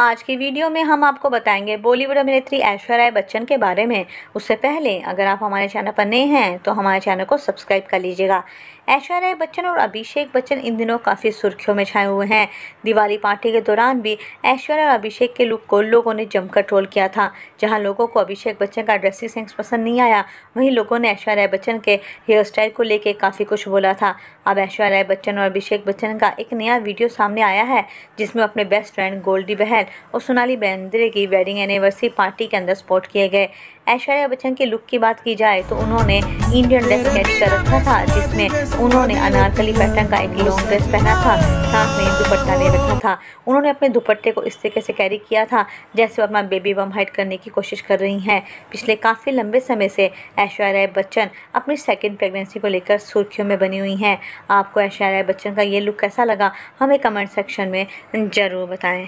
आज की वीडियो में हम आपको बताएंगे बॉलीवुड अभिनेत्री ऐश्वर्या राय बच्चन के बारे में उससे पहले अगर आप हमारे चैनल पर नए हैं तो हमारे चैनल को सब्सक्राइब कर लीजिएगा ऐश्वर्या राय बच्चन और अभिषेक बच्चन इन दिनों काफ़ी सुर्खियों में छाए हुए हैं दिवाली पार्टी के दौरान भी ऐश्वर्या और अभिषेक के लुक को लोगों ने जमकर ट्रोल किया था जहाँ लोगों को अभिषेक बच्चन का ड्रेसिंग सेंस पसंद नहीं आया वहीं लोगों ने ऐश्वर्या राय बच्चन के हेयर स्टाइल को लेकर काफ़ी कुछ बोला था अब ऐश्वर्या राय बच्चन और अभिषेक बच्चन का एक नया वीडियो सामने आया है जिसमें अपने बेस्ट फ्रेंड गोल्डी बहन महल और सोनाली बेंद्रे की वेडिंग एनिवर्सरी पार्टी के अंदर सपोर्ट किए गए ऐश्वर्या बच्चन के लुक की बात की जाए तो उन्होंने इंडियन ड्रेस कैच कर रखा था जिसमें उन्होंने अनारकली पैटर्न का एक लॉन्ग ड्रेस पहना था साथ में दुपट्टा ले रखा था उन्होंने अपने दुपट्टे को इस तरीके से कैरी किया था जैसे वो अपना बेबी बम हाइड करने की कोशिश कर रही हैं पिछले काफ़ी लंबे समय से ऐश्वर्या बच्चन अपनी सेकेंड प्रेगनेंसी को लेकर सुर्खियों में बनी हुई हैं आपको ऐश्वर्या बच्चन का ये लुक कैसा लगा हमें कमेंट सेक्शन में ज़रूर बताएँ